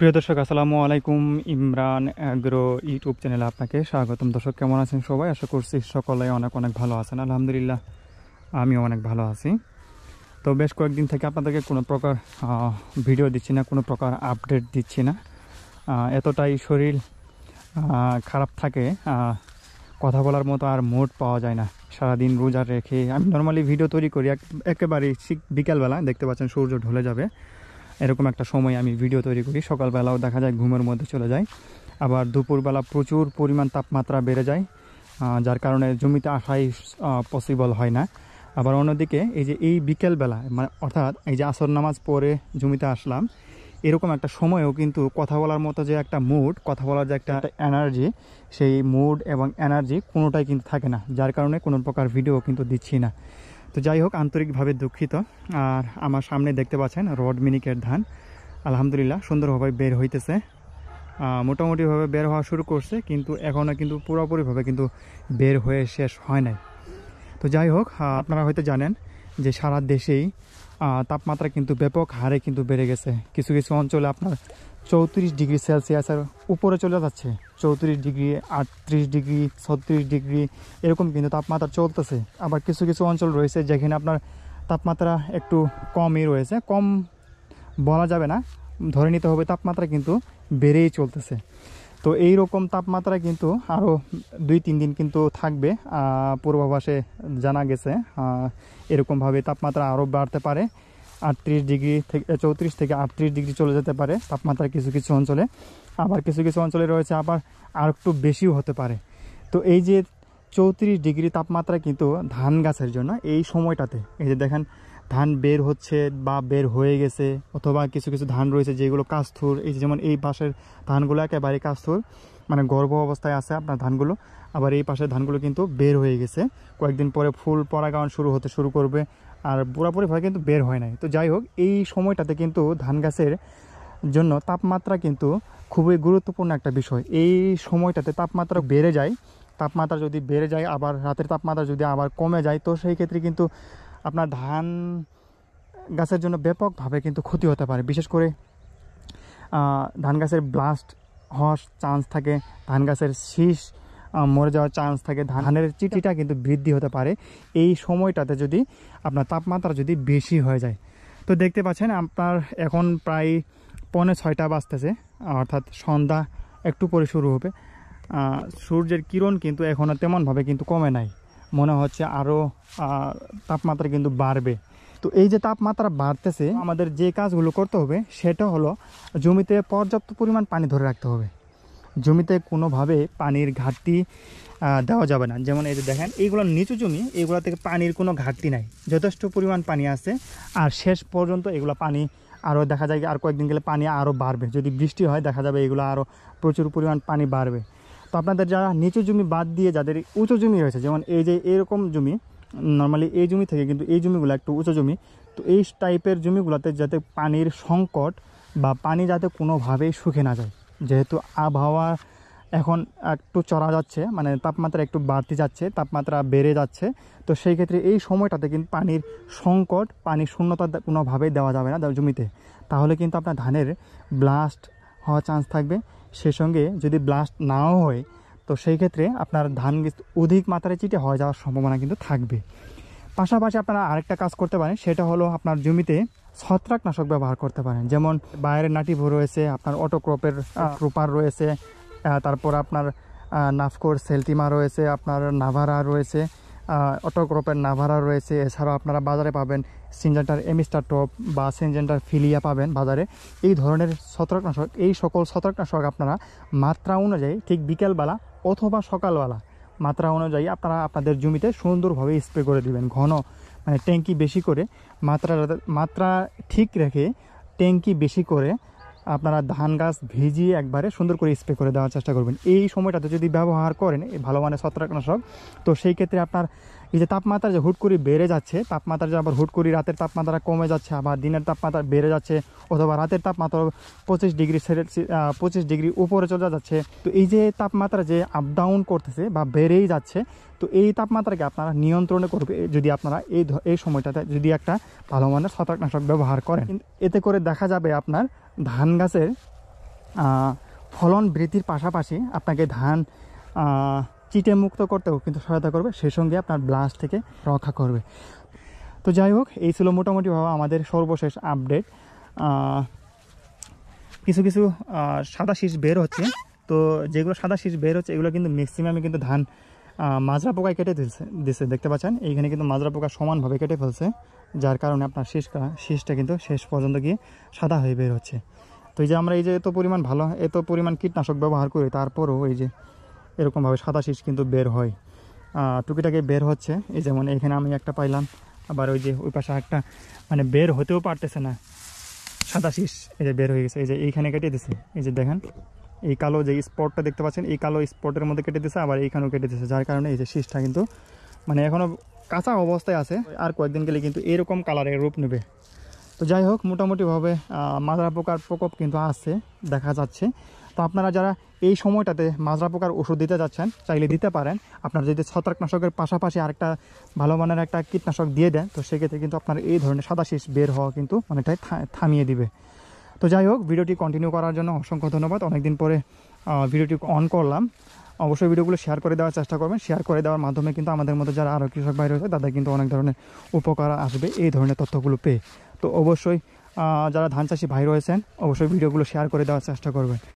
প্রিয় দর্শক আসসালামু আলাইকুম ইমরান অ্যাগ্রো ইউটিউব চ্যানেলে আপনাকে স্বাগতম দর্শক কেমন আছেন সবাই আশা করছি সকলে অনেক অনেক ভালো আছেন আলহামদুলিল্লাহ আমিও অনেক ভালো আছি তো বেশ কয়েকদিন থেকে আপনাদেরকে কোনো প্রকার ভিডিও দিচ্ছি না কোনো প্রকার আপডেট দিচ্ছি না এতটাই শরীর খারাপ থাকে কথা বলার মতো আর মোড পাওয়া যায় না সারাদিন রোজা রেখে আমি নর্মালি ভিডিও তৈরি করি একেবারেই ঠিক বিকালবেলা দেখতে পাচ্ছেন সূর্য ঢলে যাবে এরকম একটা সময় আমি ভিডিও তৈরি করি সকালবেলাও দেখা যায় ঘুমের মধ্যে চলে যায় আবার দুপুরবেলা প্রচুর পরিমাণ তাপমাত্রা বেড়ে যায় যার কারণে জমিতে আসাই পসিবল হয় না আবার অন্যদিকে এই যে এই বিকেলবেলা মানে অর্থাৎ এই যে আসর নামাজ পরে জমিতে আসলাম এরকম একটা সময়েও কিন্তু কথা বলার মতো যে একটা মুড কথা বলার যে একটা এনার্জি সেই মুড এবং এনার্জি কোনোটাই কিন্তু থাকে না যার কারণে কোনো প্রকার ভিডিও কিন্তু দিচ্ছি না তো যাই হোক আন্তরিকভাবে দুঃখিত আর আমার সামনে দেখতে পাচ্ছেন রড মিনিকের ধান আলহামদুলিল্লাহ সুন্দরভাবে বের হইতেছে মোটামুটিভাবে বের হওয়া শুরু করছে কিন্তু এখনও কিন্তু পুরোপুরিভাবে কিন্তু বের হয়ে শেষ হয় নাই তো যাই হোক আপনারা হয়তো জানেন যে সারা দেশেই তাপমাত্রা কিন্তু ব্যাপক হারে কিন্তু বেড়ে গেছে কিছু কিছু অঞ্চলে আপনার চৌত্রিশ ডিগ্রি সেলসিয়াসের উপরে চলে যাচ্ছে চৌত্রিশ ডিগ্রি আটত্রিশ ডিগ্রি ছত্রিশ ডিগ্রি এরকম কিন্তু তাপমাত্রা চলতেছে আবার কিছু কিছু অঞ্চল রয়েছে যেখানে আপনার তাপমাত্রা একটু কমই রয়েছে কম বলা যাবে না ধরে নিতে হবে তাপমাত্রা কিন্তু বেড়েই চলতেছে তো এই রকম তাপমাত্রা কিন্তু আরও দুই তিন দিন কিন্তু থাকবে পূর্বাভাসে জানা গেছে এরকমভাবে তাপমাত্রা আরও বাড়তে পারে আটত্রিশ ডিগ্রি থেকে চৌত্রিশ থেকে আটত্রিশ ডিগ্রি চলে যেতে পারে তাপমাত্রা কিছু কিছু অঞ্চলে আবার কিছু কিছু অঞ্চলে রয়েছে আবার আর একটু বেশিও হতে পারে তো এই যে চৌত্রিশ ডিগ্রি তাপমাত্রা কিন্তু ধান গাছের জন্য এই সময়টাতে এই যে দেখেন ধান বের হচ্ছে বা বের হয়ে গেছে অথবা কিছু কিছু ধান রয়েছে যেগুলো কাস্তুর এই যেমন এই পাশের ধানগুলো একেবারে কাস্তুর মানে গর্ভ অবস্থায় আছে আপনার ধানগুলো আবার এই পাশের ধানগুলো কিন্তু বের হয়ে গেছে কয়েকদিন পরে ফুল পরাগায়ন শুরু হতে শুরু করবে আর পুরোপুরিভাবে কিন্তু বের হয় নাই তো যাই হোক এই সময়টাতে কিন্তু ধান গাছের জন্য তাপমাত্রা কিন্তু খুবই গুরুত্বপূর্ণ একটা বিষয় এই সময়টাতে তাপমাত্রা বেড়ে যায় তাপমাত্রা যদি বেড়ে যায় আবার রাতের তাপমাত্রা যদি আবার কমে যায় তো সেই ক্ষেত্রে কিন্তু আপনার ধান গাছের জন্য ব্যাপকভাবে কিন্তু ক্ষতি হতে পারে বিশেষ করে ধান গাছের ব্লাস্ট হওয়ার চান্স থাকে ধান গাছের শীষ মরে যাওয়ার চান্স থাকে ধানের চিটিটা কিন্তু বৃদ্ধি হতে পারে এই সময়টাতে যদি আপনার তাপমাত্রা যদি বেশি হয়ে যায় তো দেখতে পাচ্ছেন আপনার এখন প্রায় পৌনে ছয়টা বাজতেছে অর্থাৎ সন্ধ্যা একটু পরে শুরু হবে সূর্যের কিরণ কিন্তু এখনও তেমনভাবে কিন্তু কমে নাই মনে হচ্ছে আরও তাপমাত্রা কিন্তু বাড়বে তো এই যে তাপমাত্রা বাড়তেছে আমাদের যে কাজগুলো করতে হবে সেটা হলো জমিতে পর্যাপ্ত পরিমাণ পানি ধরে রাখতে হবে জমিতে কোনোভাবে পানির ঘাটতি দেওয়া যাবে না যেমন এই যে দেখেন এইগুলো নিচু জমি এগুলো থেকে পানির কোনো ঘাটতি নাই যথেষ্ট পরিমাণ পানি আছে আর শেষ পর্যন্ত এগুলো পানি আরও দেখা যায় আর কয়েকদিন গেলে পানি আরও বাড়বে যদি বৃষ্টি হয় দেখা যাবে এগুলো আরও প্রচুর পরিমাণ পানি বাড়বে তো আপনাদের যারা নিচু জমি বাদ দিয়ে যাদের উঁচু জমি রয়েছে যেমন এই যে এরকম জমি নর্মালি এই জমি থেকে কিন্তু এই জমিগুলো একটু উঁচু জমি তো এই টাইপের জমিগুলোতে যাতে পানির সংকট বা পানি যাতে কোনোভাবেই শুকে না যায় যেহেতু আবহাওয়া এখন একটু চড়া যাচ্ছে মানে তাপমাত্রা একটু বাড়তে যাচ্ছে তাপমাত্রা বেড়ে যাচ্ছে তো সেই ক্ষেত্রে এই সময়টাতে কিন্তু পানির সংকট পানির শূন্যতা কোনোভাবেই দেওয়া যাবে না জমিতে তাহলে কিন্তু আপনার ধানের ব্লাস্ট হওয়ার চান্স থাকবে সে সঙ্গে যদি ব্লাস্ট নাও হয় তো সেই ক্ষেত্রে আপনার ধান অধিক মাত্রায় চিটে হয়ে যাওয়ার সম্ভাবনা কিন্তু থাকবে পাশাপাশি আপনারা আরেকটা কাজ করতে পারেন সেটা হলো আপনার জমিতে ছত্রাকনাশক ব্যবহার করতে পারেন যেমন বাইরের নাটিভো রয়েছে আপনার অটোক্রপের রোপার রয়েছে তারপর আপনার নাফকোর সেলটিমা রয়েছে আপনার নাভারা রয়েছে অটো ক্রপের নাভারা রয়েছে এছাড়াও আপনারা বাজারে পাবেন সিনজেন্টার এমিস্টার টপ বা সিনজেন্টার ফিলিয়া পাবেন বাজারে এই ধরনের ছত্রাকনাশক এই সকল ছত্রাকনাশক আপনারা মাত্রা অনুযায়ী ঠিক বিকেলবেলা অথবা সকালবেলা মাত্রা অনুযায়ী আপনারা আপনাদের জমিতে সুন্দরভাবে স্প্রে করে দিবেন ঘন মানে ট্যাঙ্কি বেশি করে মাত্রা মাত্রা ঠিক রেখে ট্যাঙ্কি বেশি করে আপনারা ধান গাছ ভিজিয়ে একবারে সুন্দর করে স্প্রে করে দেওয়ার চেষ্টা করবেন এই সময়টাতে যদি ব্যবহার করেন ভালো মানের ছত্রাকনাশক তো সেই ক্ষেত্রে আপনার এই যে তাপমাত্রা যে হুট করে বেড়ে যাচ্ছে তাপমাত্রা যে আবার হুট করে রাতের তাপমাত্রা কমে যাচ্ছে আবার দিনের তাপমাত্রা বেড়ে যাচ্ছে অথবা রাতের তাপমাত্রা পঁচিশ ডিগ্রি সেলসিয়াস পঁচিশ ডিগ্রি উপরে চলে যাচ্ছে তো এই যে তাপমাত্রা যে আপ ডাউন করতেছে বা বেড়েই যাচ্ছে তো এই তাপমাত্রাকে আপনারা নিয়ন্ত্রণে করবে যদি আপনারা এই এই সময়টাতে যদি একটা ভালো মানের ছত্রাকনাশক ব্যবহার করেন এতে করে দেখা যাবে আপনার ধান গাছের ফলন বৃদ্ধির পাশাপাশি আপনাকে ধান চিটে মুক্ত করতেও কিন্তু সহায়তা করবে সেই সঙ্গে আপনার ব্লাস্ট থেকে রক্ষা করবে তো যাই হোক এই ছিল মোটামুটিভাবে আমাদের সর্বশেষ আপডেট কিছু কিছু সাদা শীষ বের হচ্ছে তো যেগুলো সাদা শীষ বের হচ্ছে এগুলো কিন্তু ম্যাক্সিমামে কিন্তু ধান মাজরা পোকায় কেটে দিচ্ছে দিচ্ছে দেখতে পাচ্ছেন এইখানে কিন্তু মাজরা পোকা সমানভাবে কেটে ফেলছে যার কারণে আপনার শীষটা শীষটা কিন্তু শেষ পর্যন্ত গিয়ে সাদা হয়ে বের হচ্ছে তো এই যে আমরা এই যে এত পরিমাণ ভালো এত পরিমাণ কীটনাশক ব্যবহার করি তারপরও এই যে এরকমভাবে সাদা শীষ কিন্তু বের হয় টুকিটাকে বের হচ্ছে এই যেমন এখানে আমি একটা পাইলাম আবার ওই যে ওই পাশে একটা মানে বের হতেও পারতেছে না সাদা শীষ এই যে বের হয়ে গেছে এই যে এইখানে কেটে দিছে এই যে দেখেন এই কালো যে স্পটটা দেখতে পাচ্ছেন এই কালো স্পটের মধ্যে কেটে দিছে আবার এইখানেও কেটে দিছে যার কারণে এই যে শীষটা কিন্তু মানে এখনও কাঁচা অবস্থায় আছে আর কয়েকদিন গেলে কিন্তু এরকম কালারের রূপ নেবে তো যাই হোক মোটামুটিভাবে মাদারা পোকার প্রকোপ কিন্তু আসছে দেখা যাচ্ছে তো আপনারা যারা এই সময়টাতে মাজরা পোকার ওষুধ দিতে যাচ্ছেন চাইলে দিতে পারেন আপনারা যদি ছত্রাকনাশকের পাশাপাশি আরেকটা ভালো মানের একটা কীটনাশক দিয়ে দেন তো সেক্ষেত্রে কিন্তু আপনার এই ধরনের সাদা শীষ বের হওয়া কিন্তু অনেকটাই থামিয়ে দিবে তো যাই হোক ভিডিওটি কন্টিনিউ করার জন্য অসংখ্য ধন্যবাদ অনেকদিন পরে ভিডিওটি অন করলাম অবশ্যই ভিডিওগুলো শেয়ার করে দেওয়ার চেষ্টা করবেন শেয়ার করে দেওয়ার মাধ্যমে কিন্তু আমাদের মতো যারা আরও কৃষক ভাই রয়েছে তাদের কিন্তু অনেক ধরনের উপকার আসবে এই ধরনের তথ্যগুলো পেয়ে তো অবশ্যই যারা ধান চাষি ভাই রয়েছেন অবশ্যই ভিডিওগুলো শেয়ার করে দেওয়ার চেষ্টা করবেন